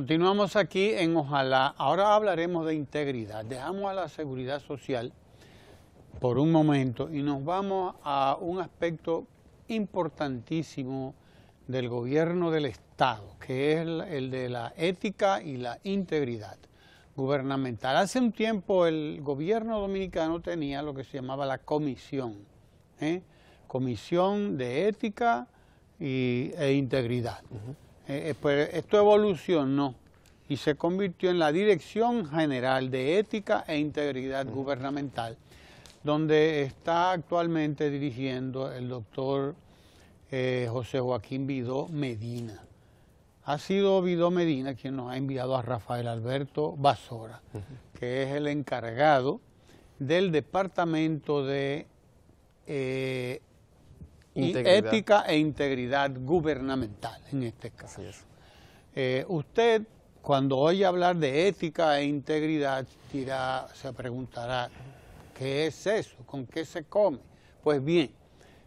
Continuamos aquí en Ojalá. Ahora hablaremos de integridad. Dejamos a la seguridad social por un momento y nos vamos a un aspecto importantísimo del gobierno del Estado, que es el, de la ética y la integridad gubernamental. Hace un tiempo el gobierno dominicano tenía lo que se llamaba la comisión, ¿eh? comisión de ética y, e integridad. Eh, eh, pues, esto evolucionó y se convirtió en la Dirección General de Ética e Integridad Gubernamental, donde está actualmente dirigiendo el doctor eh, José Joaquín Vidó Medina. Ha sido Vidó Medina quien nos ha enviado a Rafael Alberto Basora, que es el encargado del Departamento de y ética e integridad gubernamental en este caso. Eh, usted, cuando oye hablar de ética e integridad, se preguntará, ¿qué es eso? ¿Con qué se come? Pues bien,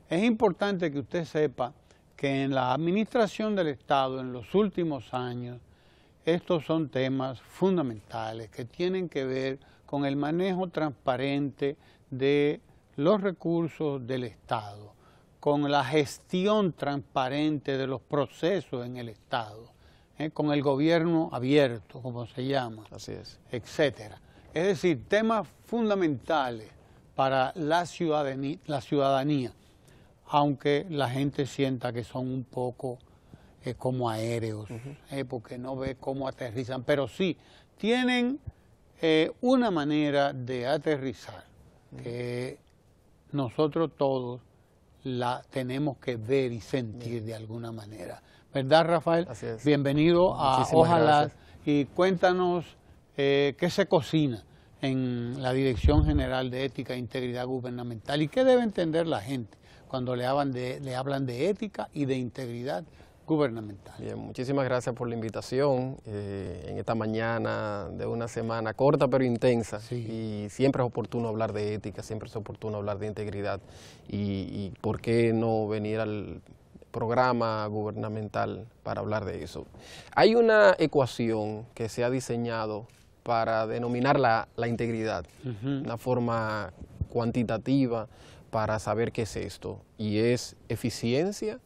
es importante que usted sepa que en la administración del Estado en los últimos años, estos son temas fundamentales que tienen que ver con el manejo transparente de los recursos del Estado con la gestión transparente de los procesos en el Estado, ¿eh? con el gobierno abierto, como se llama, Así es. etcétera. Es decir, temas fundamentales para la ciudadanía, aunque la gente sienta que son un poco eh, como aéreos, ¿eh? porque no ve cómo aterrizan, pero sí tienen una manera de aterrizar mm. que nosotros todos la tenemos que ver y sentir de alguna manera. ¿Verdad, Rafael? Bienvenido a Ojalá. Y cuéntanos eh, qué se cocina en la Dirección General de Ética e Integridad Gubernamental y qué debe entender la gente cuando le hablan de, le hablan de ética y de integridad gubernamental. Bien, muchísimas gracias por la invitación eh, en esta mañana de una semana corta pero intensa y siempre es oportuno hablar de ética, siempre es oportuno hablar de integridad y, por qué no venir al programa gubernamental para hablar de eso. Hay una ecuación que se ha diseñado para denominar la, integridad, una forma cuantitativa para saber qué es esto, y es eficiencia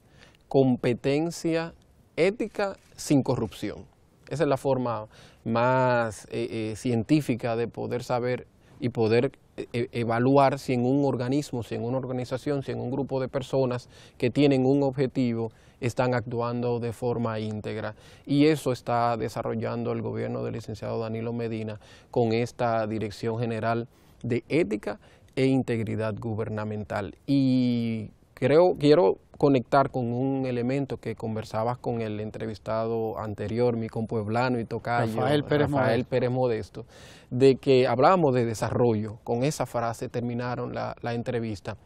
competencia ética sin corrupción. Esa es la forma más eh, eh, científica de poder saber y poder eh, e, evaluar si en un organismo, si en una organización, si en un grupo de personas que tienen un objetivo están actuando de forma íntegra. Y eso está desarrollando el gobierno del licenciado Danilo Medina con esta Dirección General de Ética e Integridad Gubernamental. Y Creo, quiero conectar con un elemento que conversabas con el entrevistado anterior, mi compueblano y tocayo, Rafael Pérez, Rafael Modesto. de que hablábamos de desarrollo. Con esa frase terminaron la, entrevista.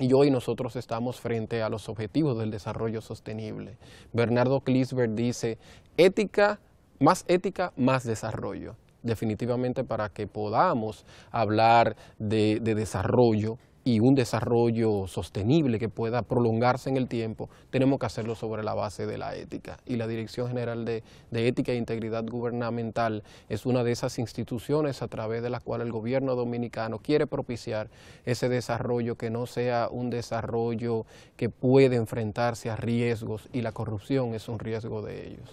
Y hoy nosotros estamos frente a los objetivos del desarrollo sostenible. Bernardo Klisberg dice, ética, más ética, más desarrollo. Definitivamente para que podamos hablar de desarrollo y un desarrollo sostenible que pueda prolongarse en el tiempo, tenemos que hacerlo sobre la base de la ética. Y la Dirección General de, de, Ética e Integridad Gubernamental es una de esas instituciones a través de las cuales el gobierno dominicano quiere propiciar ese desarrollo que no sea un desarrollo que pueda enfrentarse a riesgos y la corrupción es un riesgo de ellos.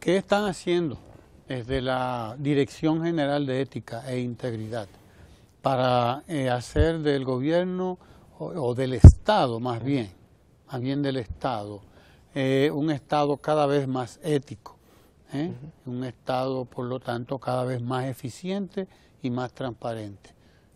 ¿Qué están haciendo desde la Dirección General de Ética e Integridad? para eh, hacer del gobierno o, del Estado más bien, más bien del Estado, eh, un Estado cada vez más ético, ¿eh? un Estado por lo tanto cada vez más eficiente y más transparente.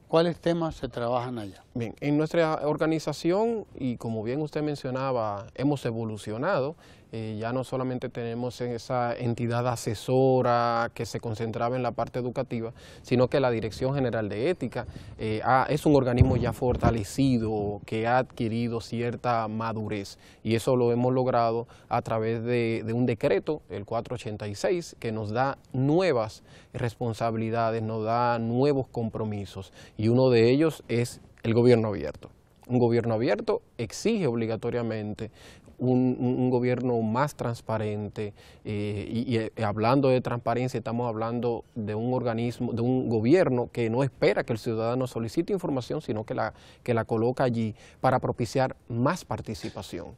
¿Cuáles temas se trabajan allá? Bien, en nuestra organización, y como bien usted mencionaba, hemos evolucionado eh, ya no solamente tenemos esa entidad asesora que se concentraba en la parte educativa, sino que la Dirección General de Ética eh, es un organismo ya fortalecido, que ha adquirido cierta madurez y eso lo hemos logrado a través de un decreto, el 486, que nos da nuevas responsabilidades, nos da nuevos compromisos y uno de ellos es el gobierno abierto un gobierno abierto exige obligatoriamente un, gobierno más transparente eh, y, y, eh, hablando de transparencia estamos hablando de un organismo, de un gobierno que no espera que el ciudadano solicite información, sino que la, que la coloca allí para propiciar más participación.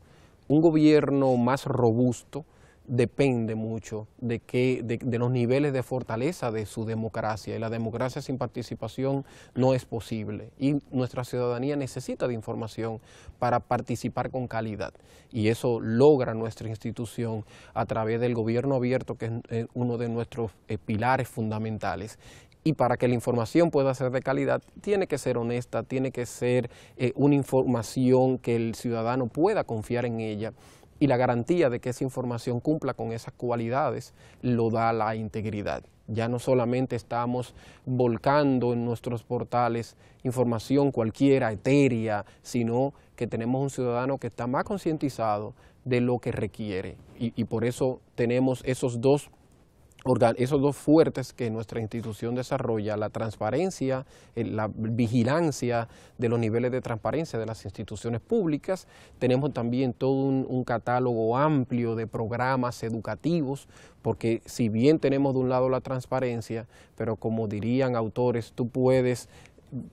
Un gobierno más robusto, depende mucho de, que, de, los niveles de fortaleza de su democracia y la democracia sin participación no es posible y nuestra ciudadanía necesita de información para participar con calidad y eso logra nuestra institución a través del gobierno abierto que es eh, uno de nuestros eh, pilares fundamentales y para que la información pueda ser de calidad, tiene que ser honesta, tiene que ser eh, una información que el ciudadano pueda confiar en ella y la garantía de que esa información cumpla con esas cualidades lo da la integridad. Ya no solamente estamos volcando en nuestros portales información cualquiera, etérea, sino que tenemos un ciudadano que está más concientizado de lo que requiere. Y, y por eso tenemos esos dos esos dos fuertes que nuestra institución desarrolla, la transparencia, la vigilancia de los niveles de transparencia de las instituciones públicas. Tenemos también todo un, catálogo amplio de programas educativos, porque si bien tenemos de un lado la transparencia, pero como dirían autores, tú puedes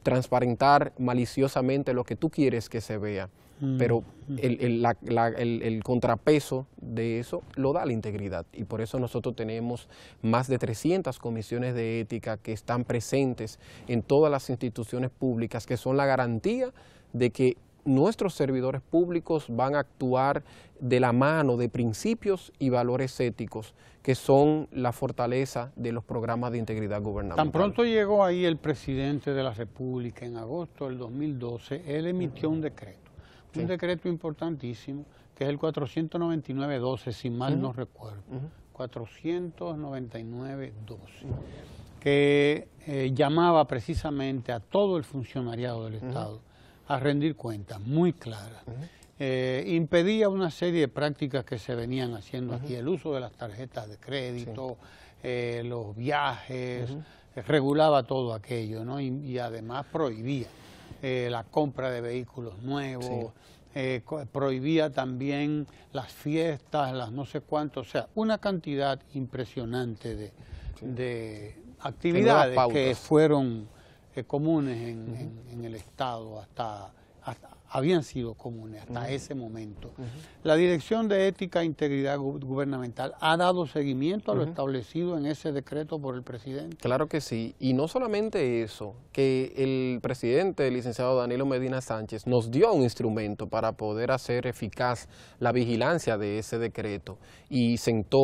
transparentar maliciosamente lo que tú quieres que se vea. Mm. pero mm. el, el, contrapeso de eso lo da la integridad y por eso nosotros tenemos más de 300 comisiones de ética que están presentes en todas las instituciones públicas, que son la garantía de que nuestros servidores públicos van a actuar de la mano de principios y valores éticos que son la fortaleza de los programas de integridad gubernamental. Tan pronto llegó ahí el presidente de la República en agosto del 2012, él emitió un decreto un decreto importantísimo, que es el 499-12, si mal no recuerdo. 499-12, que eh, llamaba precisamente a todo el funcionariado del Estado a rendir cuentas muy claras. Eh, impedía una serie de prácticas que se venían haciendo aquí, el uso de las tarjetas de crédito, eh, los viajes, regulaba todo aquello, ¿no? y además prohibía. Eh, la compra de vehículos nuevos, eh, prohibía también las fiestas, las no sé cuántos, o sea, una cantidad impresionante de, actividades que fueron eh, comunes en, en, el Estado hasta, hasta habían sido comunes hasta ese momento. La Dirección de Ética e Integridad Gubernamental ha dado seguimiento a lo establecido en ese decreto por el presidente. Claro que sí, y no solamente eso, que el presidente, el licenciado Danilo Medina Sánchez, nos dio un instrumento para poder hacer eficaz la vigilancia de ese decreto y sentó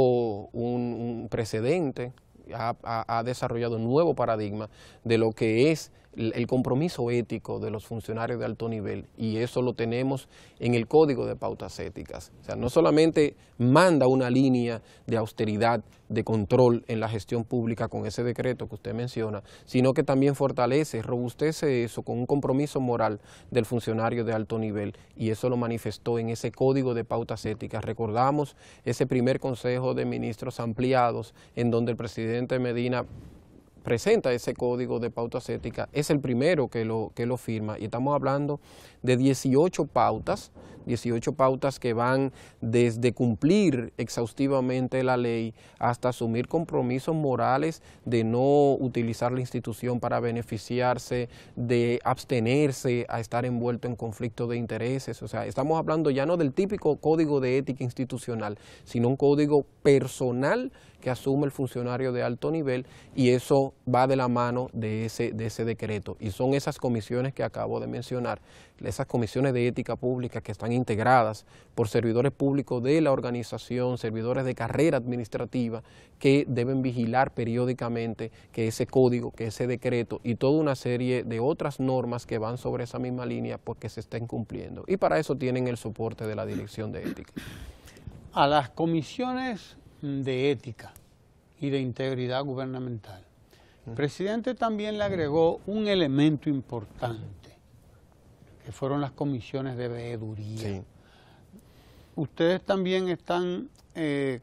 un, precedente, ha desarrollado un nuevo paradigma de lo que es el compromiso ético de los funcionarios de alto nivel y eso lo tenemos en el código de pautas éticas. O sea, no solamente manda una línea de austeridad, de control en la gestión pública con ese decreto que usted menciona, sino que también fortalece, robustece eso con un compromiso moral del funcionario de alto nivel y eso lo manifestó en ese código de pautas éticas. Recordamos ese primer consejo de ministros ampliados en donde el presidente Medina presenta ese código de pautas éticas, es el primero que lo, que lo firma y estamos hablando de 18 pautas, 18 pautas que van desde cumplir exhaustivamente la ley hasta asumir compromisos morales de no utilizar la institución para beneficiarse, de abstenerse a estar envuelto en conflicto de intereses. O sea, estamos hablando ya no del típico código de ética institucional, sino un código personal que asume el funcionario de alto nivel y eso va de la mano de ese, de ese decreto. Y son esas comisiones que acabo de mencionar, esas comisiones de ética pública que están integradas por servidores públicos de la organización, servidores de carrera administrativa, que deben vigilar periódicamente que ese código, que ese decreto y toda una serie de otras normas que van sobre esa misma línea porque pues, se estén cumpliendo. Y para eso tienen el soporte de la Dirección de Ética. A las comisiones de ética y de integridad gubernamental. Mm. El presidente también le agregó un elemento importante, que fueron las comisiones de veeduría. Ustedes también están eh,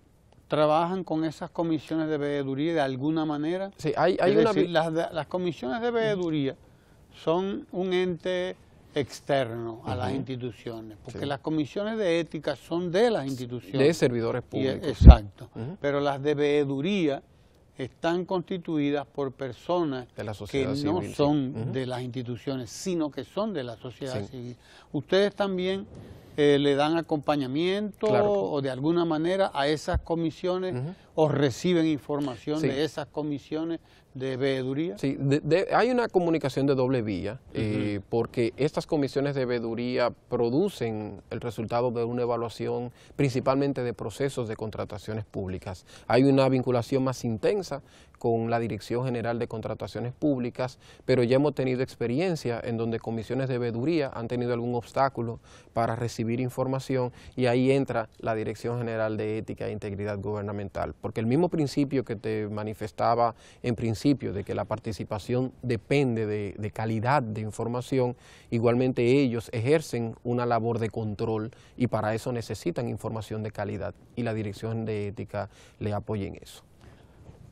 trabajan con esas comisiones de veeduría de alguna manera. Sí, hay, una... las, las, comisiones de veeduría son un ente externo a las instituciones, porque las comisiones de ética son de las instituciones. De servidores públicos. exacto, pero las de veeduría están constituidas por personas que no son de las instituciones, sino que son de la sociedad civil. Ustedes también eh, le dan acompañamiento o de alguna manera a esas comisiones o reciben información de esas comisiones de veeduría? Sí, hay una comunicación de doble vía, eh, porque estas comisiones de veeduría producen el resultado de una evaluación principalmente de procesos de contrataciones públicas. Hay una vinculación más intensa con la Dirección General de Contrataciones Públicas, pero ya hemos tenido experiencia en donde comisiones de veeduría han tenido algún obstáculo para recibir información y ahí entra la Dirección General de Ética e Integridad Gubernamental porque el mismo principio que te manifestaba en principio de que la participación depende de, calidad de información, igualmente ellos ejercen una labor de control y para eso necesitan información de calidad y la Dirección de Ética le apoya en eso.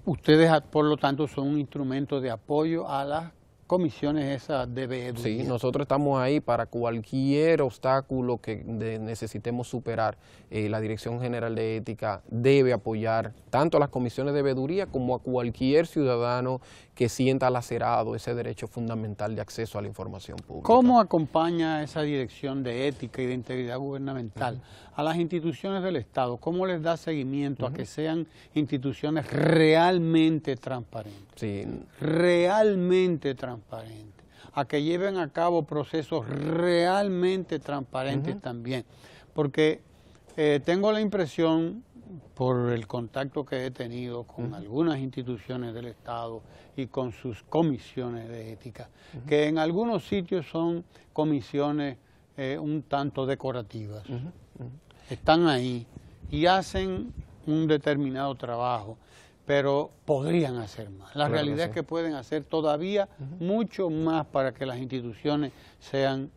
Ustedes, por lo tanto, son un instrumento de apoyo a las comisiones esas de veeduría. Sí, nosotros estamos ahí para cualquier obstáculo que necesitemos superar. Eh, la Dirección General de Ética debe apoyar tanto a las comisiones de veeduría como a cualquier ciudadano que sienta lacerado ese derecho fundamental de acceso a la información pública. ¿Cómo acompaña esa dirección de ética y de integridad gubernamental a las instituciones del Estado? ¿Cómo les da seguimiento a que sean instituciones realmente transparentes? Sí. Realmente transparentes. A que lleven a cabo procesos realmente transparentes también. Porque eh, tengo la impresión por el contacto que he tenido con algunas instituciones del Estado y con sus comisiones de ética, que en algunos sitios son comisiones eh, un tanto decorativas. Están ahí y hacen un determinado trabajo, pero podrían hacer más. La realidad es que pueden hacer todavía mucho más para que las instituciones sean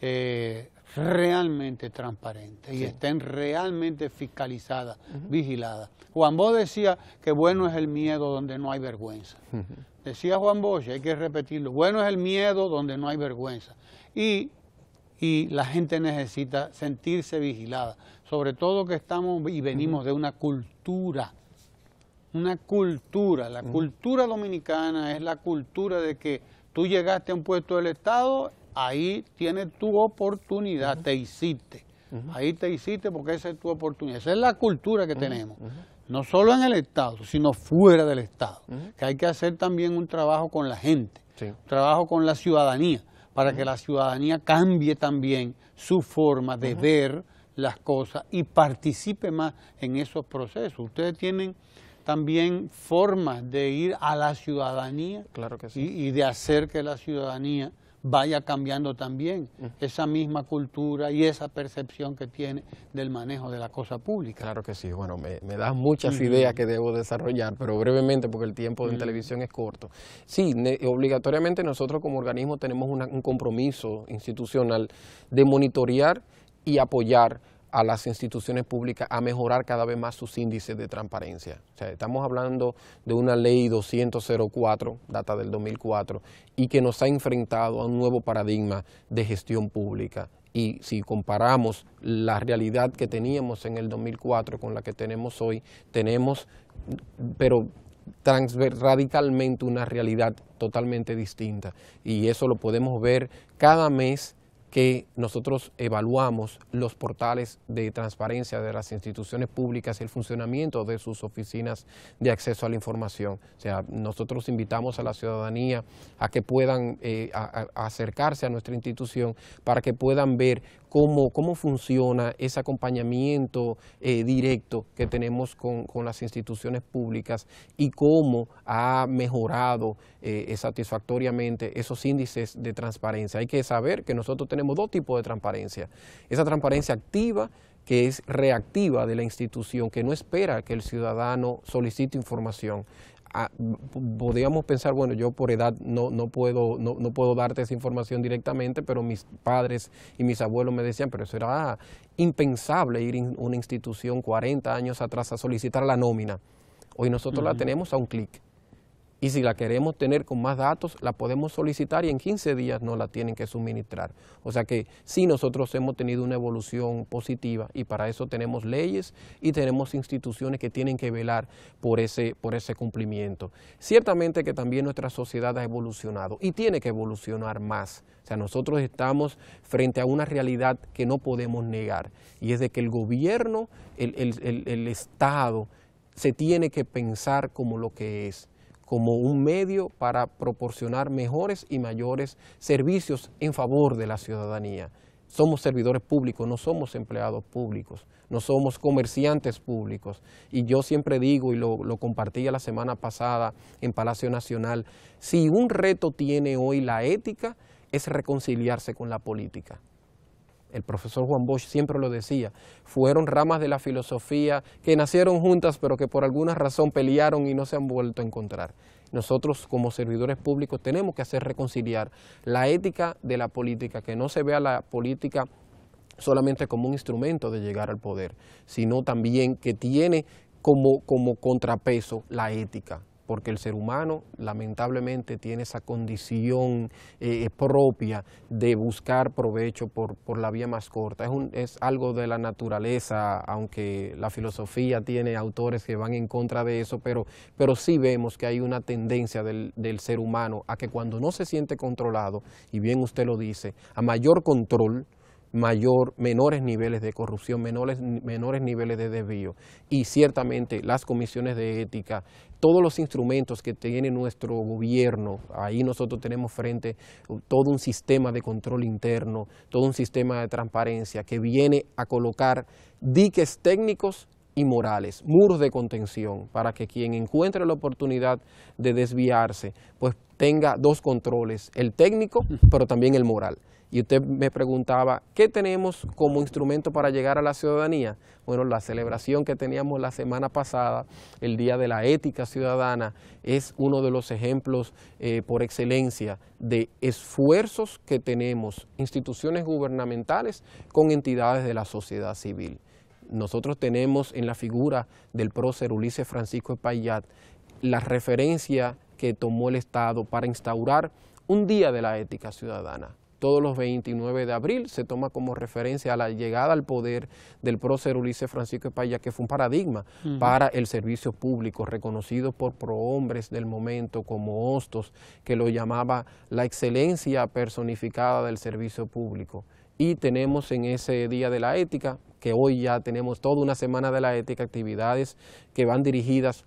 eh, realmente transparentes y estén realmente fiscalizadas, vigiladas. Juan Bosch decía que bueno es el miedo donde no hay vergüenza. Decía Juan Bosch, hay que repetirlo, bueno es el miedo donde no hay vergüenza. Y, la gente necesita sentirse vigilada, sobre todo que estamos y venimos de una cultura una cultura. La cultura dominicana es la cultura de que tú llegaste a un puesto del Estado ahí tienes tu oportunidad, te hiciste. Ahí te hiciste porque esa es tu oportunidad. Esa es la cultura que tenemos, no solo en el Estado, sino fuera del Estado, que hay que hacer también un trabajo con la gente, un trabajo con la ciudadanía, para que la ciudadanía cambie también su forma de ver las cosas y participe más en esos procesos. Ustedes tienen también formas de ir a la ciudadanía claro que sí. y, de hacer que la ciudadanía vaya cambiando también esa misma cultura y esa percepción que tiene del manejo de la cosa pública. Claro que sí, bueno, me, me das muchas ideas que debo desarrollar, pero brevemente porque el tiempo en televisión es corto. Sí, obligatoriamente nosotros como organismo tenemos un compromiso institucional de monitorear y apoyar a las instituciones públicas a mejorar cada vez más sus índices de transparencia. O sea, estamos hablando de una ley 204, data del 2004, y que nos ha enfrentado a un nuevo paradigma de gestión pública. Y si comparamos la realidad que teníamos en el 2004 con la que tenemos hoy, tenemos, pero radicalmente una realidad totalmente distinta. Y eso lo podemos ver cada mes que nosotros evaluamos los portales de transparencia de las instituciones públicas y el funcionamiento de sus oficinas de acceso a la información. O sea, nosotros invitamos a la ciudadanía a que puedan eh, acercarse a nuestra institución para que puedan ver cómo, funciona ese acompañamiento eh, directo que tenemos con, las instituciones públicas y cómo ha mejorado eh, eh, satisfactoriamente esos índices de transparencia. Hay que saber que nosotros tenemos dos tipos de transparencia. Esa transparencia activa que es reactiva de la institución, que no espera que el ciudadano solicite información. Podríamos podíamos pensar, bueno, yo por edad no, no, puedo, no, puedo darte esa información directamente, pero mis padres y mis abuelos me decían, pero eso era impensable ir a una institución 40 años atrás a solicitar la nómina. Hoy nosotros la tenemos a un clic. Y si la queremos tener con más datos, la podemos solicitar y en 15 días nos la tienen que suministrar. O sea que sí nosotros hemos tenido una evolución positiva y para eso tenemos leyes y tenemos instituciones que tienen que velar por ese, por ese cumplimiento. Ciertamente que también nuestra sociedad ha evolucionado y tiene que evolucionar más. O sea, nosotros estamos frente a una realidad que no podemos negar y es de que el gobierno, el Estado, se tiene que pensar como lo que es como un medio para proporcionar mejores y mayores servicios en favor de la ciudadanía. Somos servidores públicos, no somos empleados públicos, no somos comerciantes públicos. Y yo siempre digo, y lo, compartía la semana pasada en Palacio Nacional, si un reto tiene hoy la ética, es reconciliarse con la política el profesor Juan Bosch siempre lo decía, fueron ramas de la filosofía que nacieron juntas pero que por alguna razón pelearon y no se han vuelto a encontrar. Nosotros como servidores públicos tenemos que hacer reconciliar la ética de la política, que no se vea la política solamente como un instrumento de llegar al poder, sino también que tiene como, contrapeso la ética, porque el ser humano lamentablemente tiene esa condición eh, eh, propia de buscar provecho por, por la vía más corta. Es, un, es, algo de la naturaleza, aunque la filosofía tiene autores que van en contra de eso, pero, pero sí vemos que hay una tendencia del ser humano a que cuando no se siente controlado, y bien usted lo dice, a mayor control, mayor, menores niveles de corrupción, menores, menores niveles de desvío. Y ciertamente las comisiones de ética, todos los instrumentos que tiene nuestro gobierno, ahí nosotros tenemos frente todo un sistema de control interno, todo un sistema de transparencia que viene a colocar diques técnicos y morales, muros de contención, para que quien encuentre la oportunidad de desviarse, pues tenga dos controles, el técnico, pero también el moral. Y usted me preguntaba, ¿qué tenemos como instrumento para llegar a la ciudadanía? Bueno, la celebración que teníamos la semana pasada, el Día de la Ética Ciudadana, es uno de los ejemplos eh, por excelencia de esfuerzos que tenemos instituciones gubernamentales con entidades de la sociedad civil. Nosotros tenemos en la figura del prócer Ulises Francisco Espaillat la referencia que tomó el Estado para instaurar un Día de la Ética Ciudadana todos los 29 de abril se toma como referencia a la llegada al poder del prócer Ulises Francisco paya que fue un paradigma para el servicio público, reconocido por prohombres del momento como Hostos, que lo llamaba la excelencia personificada del servicio público. Y tenemos en ese Día de la Ética, que hoy ya tenemos toda una semana de la ética, actividades que van dirigidas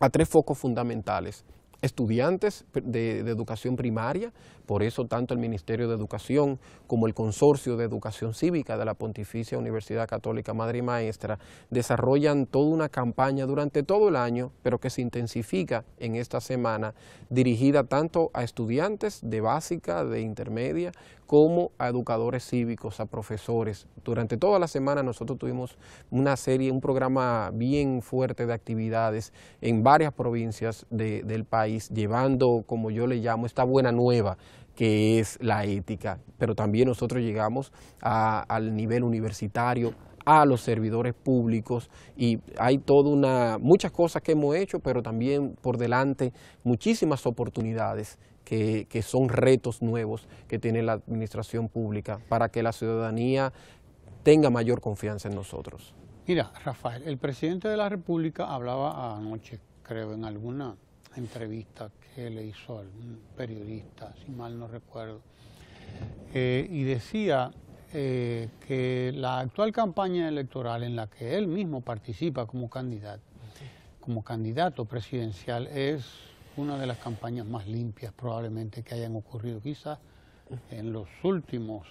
a tres focos fundamentales. Estudiantes de educación primaria, por eso tanto el Ministerio de Educación como el Consorcio de Educación Cívica de la Pontificia Universidad Católica Madre y Maestra desarrollan toda una campaña durante todo el año, pero que se intensifica en esta semana, dirigida tanto a estudiantes de básica, de intermedia, como a educadores cívicos, a profesores. Durante toda la semana nosotros tuvimos una serie, un programa bien fuerte de actividades en varias provincias del país, llevando, como yo le llamo, esta buena nueva que es la ética, pero también nosotros llegamos al nivel universitario, a los servidores públicos y hay toda una muchas cosas que hemos hecho, pero también por delante muchísimas oportunidades que, que son retos nuevos que tiene la administración pública para que la ciudadanía tenga mayor confianza en nosotros. Mira, Rafael, el presidente de la República hablaba anoche, creo, en alguna entrevista que le hizo periodista, si mal no recuerdo, eh, y decía eh, que la actual campaña electoral en la que él mismo participa como candidato, como candidato presidencial es una de las campañas más limpias probablemente que hayan ocurrido quizás en los últimos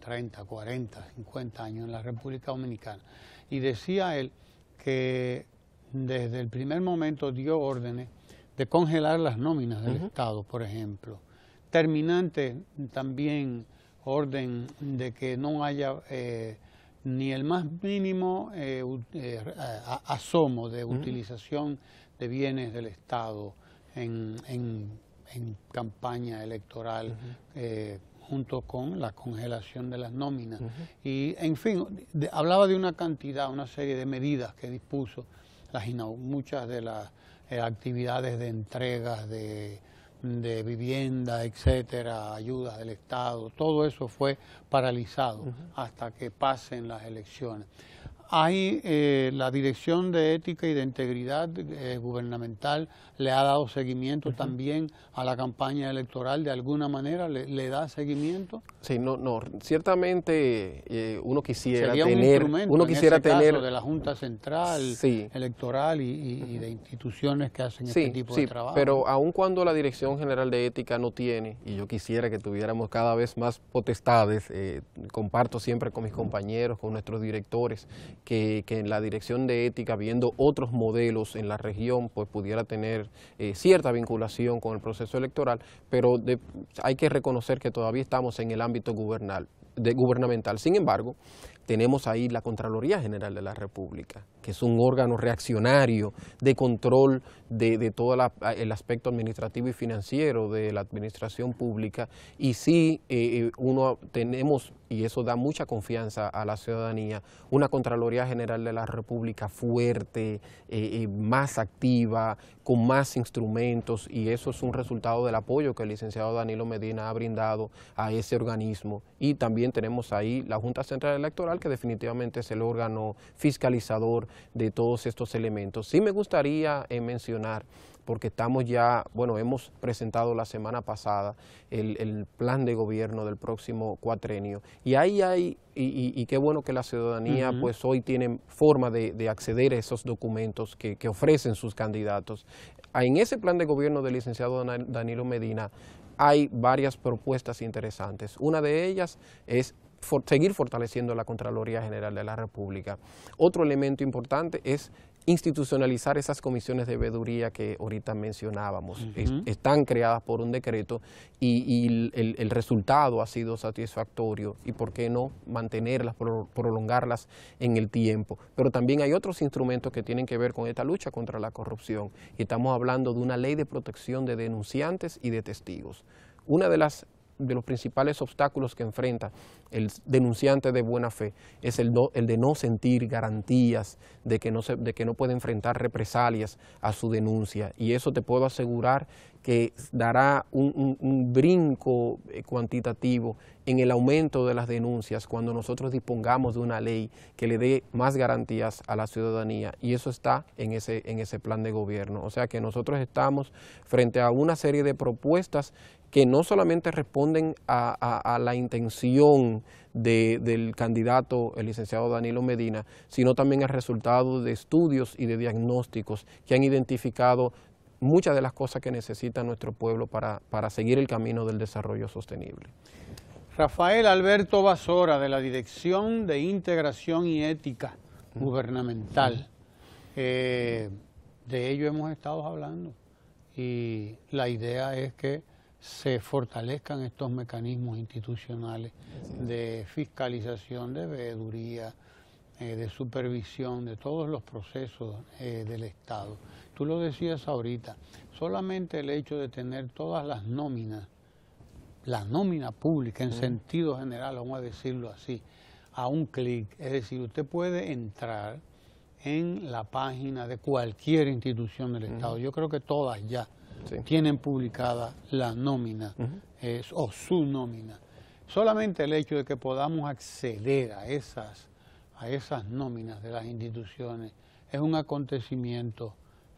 30, 40, 50 años en la República Dominicana. Y decía él que desde el primer momento dio órdenes de congelar las nóminas del Estado, por ejemplo. Terminante también orden de que no haya eh, ni el más mínimo eh, eh, asomo de utilización de bienes del Estado en, en, en campaña electoral. junto con la congelación de las nóminas. Y, en fin, hablaba de una cantidad, una serie de medidas que dispuso, las muchas de las eh, actividades de entregas de, vivienda, etcétera, ayudas del Estado, todo eso fue paralizado hasta que pasen las elecciones hay eh, la Dirección de Ética y de Integridad eh, Gubernamental le ha dado seguimiento también a la campaña electoral, de alguna manera le, da seguimiento. Sí, no, no, ciertamente eh, uno quisiera Sería tener, un uno quisiera tener caso de la Junta Central Electoral y, de instituciones que hacen este tipo de trabajo. Pero aun cuando la Dirección General de Ética no tiene, y yo quisiera que tuviéramos cada vez más potestades, comparto siempre con mis compañeros, con nuestros directores que, en la dirección de ética, viendo otros modelos en la región, pues pudiera tener eh, cierta vinculación con el proceso electoral, pero hay que reconocer que todavía estamos en el ámbito gubernal, de, gubernamental. Sin embargo, tenemos ahí la Contraloría General de la República, que es un órgano reaccionario de control de, todo el aspecto administrativo y financiero de la administración pública. Y sí, eh, eh, uno tenemos, y eso da mucha confianza a la ciudadanía, una Contraloría General de la República fuerte, eh, más activa, con más instrumentos, y eso es un resultado del apoyo que el licenciado Danilo Medina ha brindado a ese organismo. Y también tenemos ahí la Junta Central Electoral, que definitivamente es el órgano fiscalizador de todos estos elementos. Sí me gustaría eh, mencionar porque estamos ya, bueno, hemos presentado la semana pasada el, plan de gobierno del próximo cuatrenio y ahí hay, y, qué bueno que la ciudadanía pues hoy tiene forma de, acceder a esos documentos que, que ofrecen sus candidatos. En ese plan de gobierno del licenciado Danilo Medina hay varias propuestas interesantes. Una de ellas es seguir fortaleciendo la Contraloría General de la República. Otro elemento importante es institucionalizar esas comisiones de veeduría que ahorita mencionábamos. están creadas por un decreto y, el, resultado ha sido satisfactorio y por qué no mantenerlas, prolongarlas en el tiempo. Pero también hay otros instrumentos que tienen que ver con esta lucha contra la corrupción y estamos hablando de una ley de protección de denunciantes y de testigos. Una de las de los principales obstáculos que enfrenta el denunciante de buena fe es el, el de no sentir garantías de que no, se, de que no puede enfrentar represalias a su denuncia. Y eso te puedo asegurar que dará un, un, brinco eh, cuantitativo en el aumento de las denuncias cuando nosotros dispongamos de una ley que le dé más garantías a la ciudadanía y eso está en ese, en ese plan de gobierno. O sea que nosotros estamos frente a una serie de propuestas que no solamente responden a, la intención del candidato, el licenciado Danilo Medina, sino también a resultado de estudios y de diagnósticos que han identificado muchas de las cosas que necesita nuestro pueblo para, seguir el camino del desarrollo sostenible. Rafael Alberto Basora, de la Dirección de Integración y Ética Gubernamental. Eh, de ello hemos estado hablando y la idea es que se fortalezcan estos mecanismos institucionales de fiscalización, de veeduría, eh, de supervisión de todos los procesos eh, del Estado. Tú lo decías ahorita, solamente el hecho de tener todas las nóminas, la nómina pública en sentido general, vamos a decirlo así, a un clic, es decir, usted puede entrar en la página de cualquier institución del Estado, yo creo que todas ya, tienen publicada la nómina o su nómina. Solamente el hecho de que podamos acceder a esas, a esas nóminas de las instituciones es un acontecimiento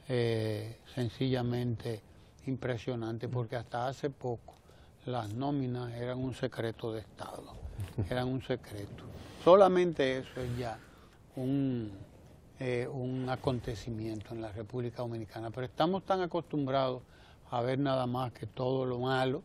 eh, sencillamente impresionante porque hasta hace poco las nóminas eran un secreto de Estado, eran un secreto. Solamente eso es ya un, eh, un acontecimiento en la República Dominicana, pero estamos tan acostumbrados a ver nada más que todo lo malo,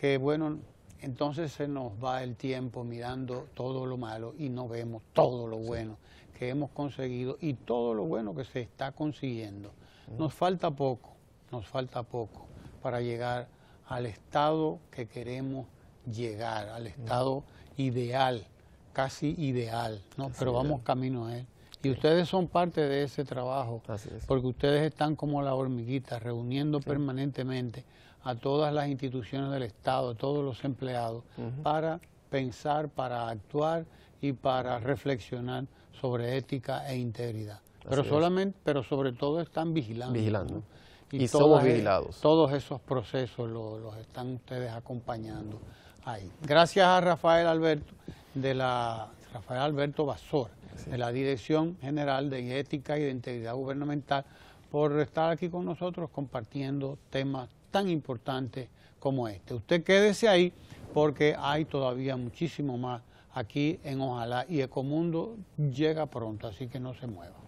que bueno, entonces se nos va el tiempo mirando todo lo malo y no vemos todo lo bueno que hemos conseguido y todo lo bueno que se está consiguiendo. Nos falta poco, nos falta poco para llegar al estado que queremos llegar, al estado ideal, casi ideal, ¿no? pero vamos camino a él. Y ustedes son parte de ese trabajo, porque ustedes están como la hormiguita, reuniendo permanentemente a todas las instituciones del Estado, a todos los empleados, para pensar, para actuar y para reflexionar sobre ética e integridad. pero solamente, pero sobre todo están vigilando. Vigilando. Y, somos e-, vigilados. Todos esos procesos los están ustedes acompañando ahí. Gracias a Rafael Alberto de la Rafael Alberto Basor, de la Dirección General de Ética y de Integridad Gubernamental, por estar aquí con nosotros compartiendo temas tan importantes como este. Usted quédese ahí porque hay todavía muchísimo más aquí en Ojalá y Ecomundo llega pronto, así que no se mueva.